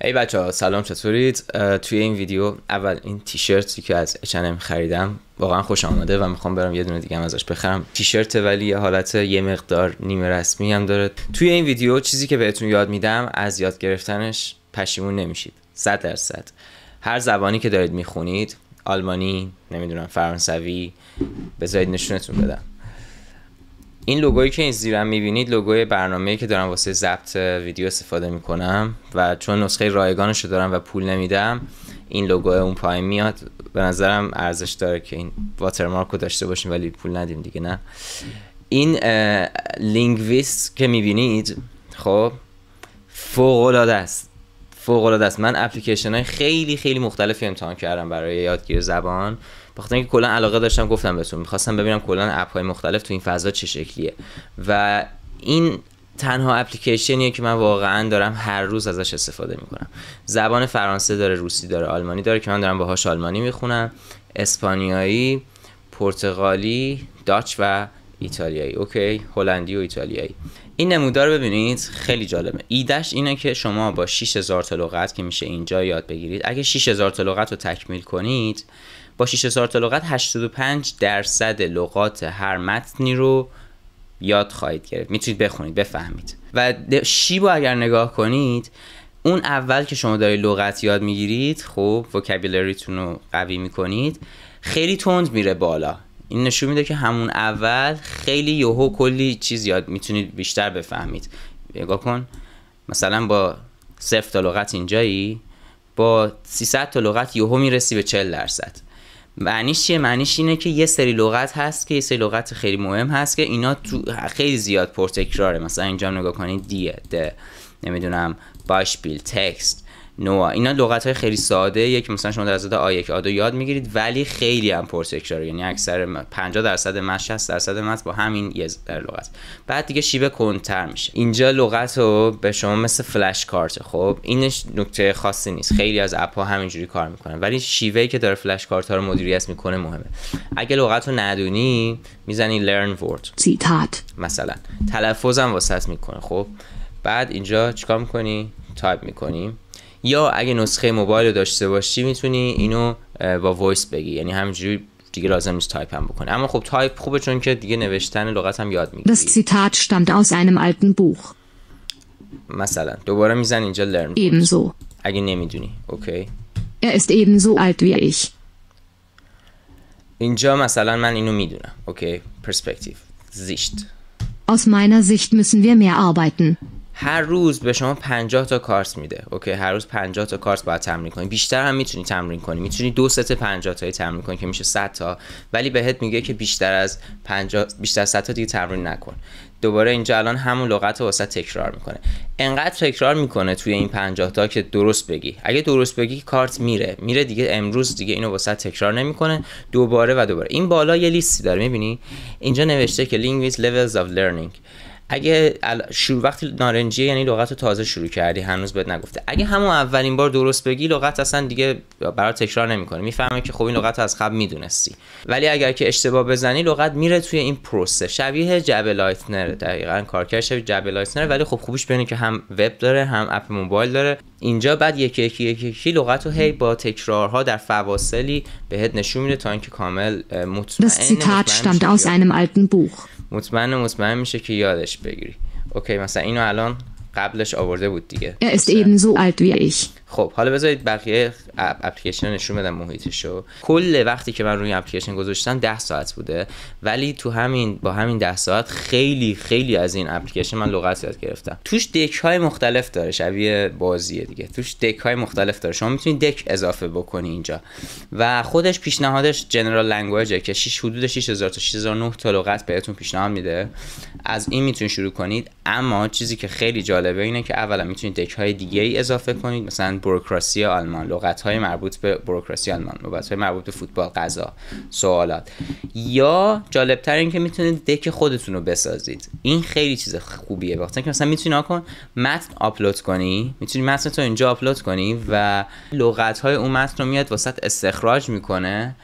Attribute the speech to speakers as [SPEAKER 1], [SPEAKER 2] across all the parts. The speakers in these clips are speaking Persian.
[SPEAKER 1] ای بچه ها سلام چطورید توی این ویدیو اول این تیشرتی که از H&M خریدم واقعا خوش آمده و میخوام برم یه دونه دیگه هم ازش بخرم تیشرت ولی یه حالت یه مقدار نیمه رسمی هم داره توی این ویدیو چیزی که بهتون یاد میدم از یاد گرفتنش پشیمون نمیشید 100 درصد هر زبانی که دارید میخونید آلمانی نمیدونم فرانسوی بذارید نشونتون بدم این لوگویی که این زیرم میبینید لوگوی برنامه‌ای که دارم واسه ضبط ویدیو استفاده میکنم و چون نسخه رایگانش رو دارم و پول نمیدم این لوگو اون پایین میاد به نظرم ارزش داره که این واترمارک رو داشته باشیم ولی پول ندیم دیگه نه این لینگویست که میبینید خب فوق العاده است فوق العاده من اپلیکیشن های خیلی خیلی مختلفی امتحان کردم برای یادگیری زبان بخاطر اینکه کلا علاقه داشتم گفتم بهتون میخواستم ببینم کلا اپ های مختلف تو این فضا چه شکلیه و این تنها اپلیکیشنیه که من واقعا دارم هر روز ازش استفاده میکنم زبان فرانسه داره روسی داره آلمانی داره که من دارم باهاش آلمانی میخونم اسپانیایی پرتغالی داچ و ایتالیایی اوکی هلندی و ایتالیایی این نمودار رو ببینید خیلی جالبه ایدش اینه که شما با 6000 تا لغت که میشه اینجا یاد بگیرید اگه 6000 تا لغت رو تکمیل کنید با 6000 تا لغت 85 درصد لغات هر متنی رو یاد خواهید گرفت میتونید بخونید بفهمید و شیبو اگر نگاه کنید اون اول که شما دارید لغت یاد میگیرید خب وکابیلریتون رو قوی میکنید خیلی تند میره بالا این نشون میده که همون اول خیلی یهو کلی چیز یاد میتونید بیشتر بفهمید نگاه کن مثلا با صفر تا لغت اینجایی با 300 تا لغت یهو میرسی به 40 درصد معنیش چیه معنیش اینه که یه سری لغت هست که یه سری لغت خیلی مهم هست که اینا تو خیلی زیاد پرتکراره مثلا اینجا نگاه کنید دی د. نمیدونم بیل تکست نوا اینا لغت های خیلی ساده یک مثلا شما در آیک آدو یاد میگیرید ولی خیلی هم پرتکرار یعنی اکثر 50 درصد 60 درصد متن با همین یه در لغت بعد دیگه شیبه کنتر میشه اینجا لغت رو به شما مثل فلش کارت خب اینش نکته خاصی نیست خیلی از اپ ها همینجوری کار میکنن ولی شیوهی که داره فلش کارت ها رو مدیریت میکنه مهمه اگه لغت رو ندونی میزنی لرن ورد مثلا تلفظم واسط میکنه خب بعد اینجا چیکار میکنی تایپ میکنیم یا اگه نسخه موبایل رو داشته باشی میتونی اینو با وایس بگی یعنی همینجوری دیگه لازم نیست تایپ هم بکنه اما خب تایپ خوبه چون که دیگه نوشتن لغت هم یاد میگیری Das Zitat stammt aus einem alten Buch مثلا دوباره میزن اینجا learn ebenso اگه نمیدونی اوکی Er ist ebenso alt wie ich اینجا مثلا من اینو میدونم اوکی پرسپکتیو زیشت Aus meiner Sicht müssen wir mehr arbeiten هر روز به شما 50 تا کارس میده اوکی هر روز 50 تا کارس باید تمرین کنی بیشتر هم میتونی تمرین کنی میتونی دو ست 50 تایی تمرین کنی که میشه 100 تا ولی بهت میگه که بیشتر از 50 بیشتر 100 تا دیگه تمرین نکن دوباره اینجا الان همون لغت رو واسه تکرار میکنه انقدر تکرار میکنه توی این 50 تا که درست بگی اگه درست بگی کارت میره میره دیگه امروز دیگه اینو واسه تکرار نمیکنه دوباره و دوباره این بالا یه لیستی داره میبینی اینجا نوشته که levels of learning اگه شروع وقتی نارنجی یعنی لغت رو تازه شروع کردی هنوز بهت نگفته اگه همون اولین بار درست بگی لغت اصلا دیگه برای تکرار نمیکنه میفهمه که خب این لغت از قبل میدونستی ولی اگر که اشتباه بزنی لغت میره توی این پروسه شبیه جبه لایتنر دقیقا کارکرد شبیه جبه لایتنر ولی خب خوبش بینه که هم وب داره هم اپ موبایل داره اینجا بعد یکی یکی یکی, یکی لغت رو هی با تکرارها در فواصلی بهت نشون میده تا اینکه کامل مطمئن, مطمئن و مطمئن میشه که یادش بگیری اوکی مثلا اینو الان قبلش آورده بود دیگه Er خب حالا بذارید بقیه اپلیکیشن نشون بدم رو کل وقتی که من روی اپلیکیشن گذاشتم 10 ساعت بوده ولی تو همین با همین 10 ساعت خیلی خیلی از این اپلیکیشن من لغت یاد گرفتم توش دک های مختلف داره شبیه بازیه دیگه توش دک های مختلف داره شما میتونید دک اضافه بکنی اینجا و خودش پیشنهادش جنرال لنگویج که 6 حدود 6000 تا 6009 تا لغت بهتون پیشنهاد میده از این میتونید شروع کنید اما چیزی که خیلی جالبه اینه که اولا میتونید دک های دیگه ای اضافه کنید مثلا بروکراسی آلمان لغت های مربوط به بروکراسی آلمان لغت های مربوط به فوتبال قضا، سوالات یا جالبتر اینکه که میتونید دک خودتون رو بسازید این خیلی چیز خوبیه وقتی که مثلا میتونی کن متن آپلود کنی میتونی متن تو اینجا آپلود کنی و لغت های اون متن رو میاد واسط استخراج میکنه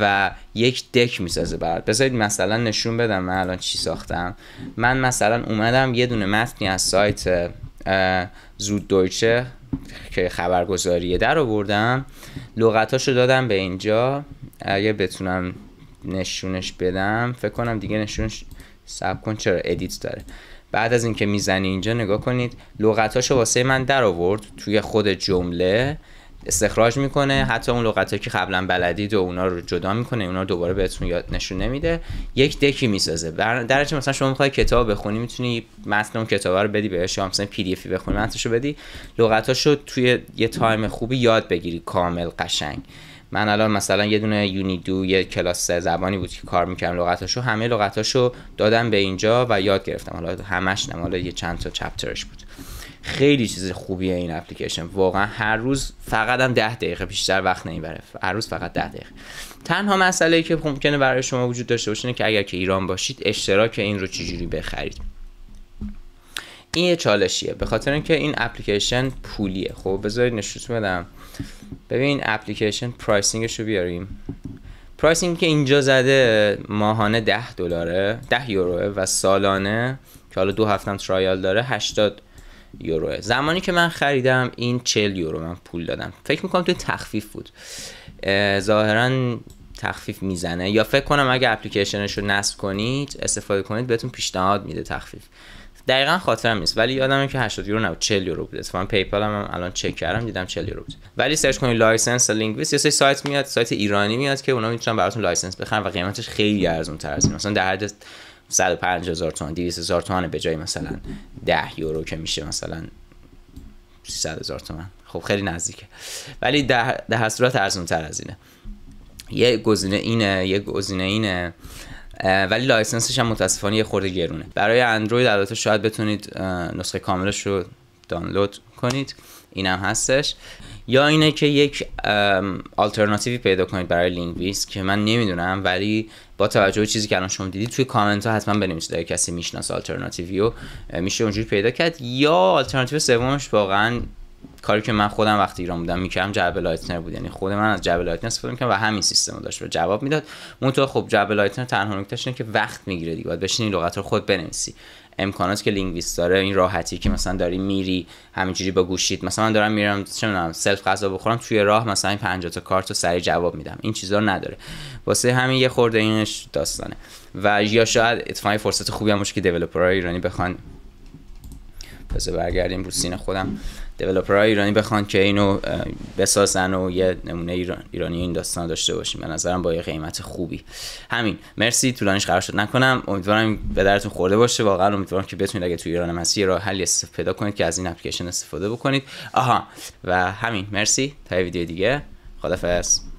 [SPEAKER 1] و یک دک میسازه برات بذارید مثلا نشون بدم من الان چی ساختم من مثلا اومدم یه دونه متنی از سایت زود دویچه که خبرگزاریه در آوردم لغتاشو دادم به اینجا اگه بتونم نشونش بدم فکر کنم دیگه نشونش سب کن چرا ادیت داره بعد از اینکه میزنی اینجا نگاه کنید لغتاشو واسه من در آورد توی خود جمله استخراج میکنه حتی اون لغت که قبلا بلدید و اونا رو جدا میکنه اونا رو دوباره بهتون یاد نشون نمیده یک دکی میسازه در مثلا شما میخوای کتاب بخونی میتونی متن اون کتاب رو بدی بهش یا مثلا پی دی افی بخونی متنشو بدی لغتاشو توی یه تایم خوبی یاد بگیری کامل قشنگ من الان مثلا یه دونه یونی دو یه کلاس زبانی بود که کار میکردم لغتاشو همه لغتاشو دادم به اینجا و یاد گرفتم حالا همش نه یه چند تا چپترش بود خیلی چیز خوبیه این اپلیکیشن واقعا هر روز فقط هم 10 دقیقه بیشتر وقت نمیبره هر روز فقط 10 دقیقه تنها مسئله ای که ممکنه برای شما وجود داشته باشه اینه که اگر که ایران باشید اشتراک این رو چجوری بخرید این یه چالشیه به خاطر اینکه این اپلیکیشن پولیه خب بذارید نشون بدم ببین اپلیکیشن پرایسینگش رو بیاریم پرایسینگ که اینجا زده ماهانه 10 دلاره 10 یوروه و سالانه که حالا دو هفتم ترایال داره 80 یوروه زمانی که من خریدم این 40 یورو من پول دادم فکر میکنم توی تخفیف بود ظاهرا تخفیف میزنه یا فکر کنم اگه اپلیکیشنش رو نصب کنید استفاده کنید بهتون پیشنهاد میده تخفیف دقیقا خاطرم نیست ولی یادمه که 80 یورو نبود 40 یورو بود اتفاقا پیپال هم الان چک کردم دیدم 40 یورو بود ولی سرچ کنید لایسنس لینگویس یا سایت میاد سایت ایرانی میاد که اونا میتونن براتون لایسنس بخرن و قیمتش خیلی ارزون تر مثلا در حد 150 هزار تومن 200 هزار تومن به جای مثلا 10 یورو که میشه مثلا 300 هزار تومن خب خیلی نزدیکه ولی در, در صورت ارزون تر از اینه یه گزینه اینه یه گزینه اینه ولی لایسنسش هم متاسفانه یه خورده گرونه برای اندروید البته شاید بتونید نسخه کاملش رو دانلود کنید اینم هستش یا اینه که یک آلترناتیوی پیدا کنید برای لینگویست که من نمیدونم ولی با توجه به چیزی که الان شما دیدید توی کامنت ها حتما بنویسید اگه کسی میشناسه آلترناتیوی رو میشه اونجوری پیدا کرد یا آلترناتیو سومش واقعا کاری که من خودم وقتی ایران بودم میکردم جعبه لایتنر بود یعنی خود من از جعبه لایتنر استفاده میکردم و همین سیستم رو داشت و جواب میداد منتها خب جعبه لایتنر تنها نکتهش که وقت میگیره دیگه باید بشینی لغت خود بنویسی امکانات که لینگویست داره این راحتی که مثلا داری میری همینجوری با گوشید مثلا من دارم میرم چه میدونم سلف غذا بخورم توی راه مثلا 50 تا کارت رو سریع جواب میدم این چیزا رو نداره واسه همین یه خورده اینش داستانه و یا شاید اتفاقی فرصت خوبی هم باشه که دیولپرهای ایرانی بخوان پس برگردیم رو سین خودم های ایرانی بخوان که اینو بسازن و یه نمونه ایرانی این داستان داشته باشیم به نظرم با یه قیمت خوبی همین مرسی طولانیش قرار شد نکنم امیدوارم به درتون خورده باشه واقعا امیدوارم که بتونید اگه تو ایران مسیر هستی راه حلی پیدا کنید که از این اپلیکیشن استفاده بکنید آها و همین مرسی تا ویدیو دیگه خدافظ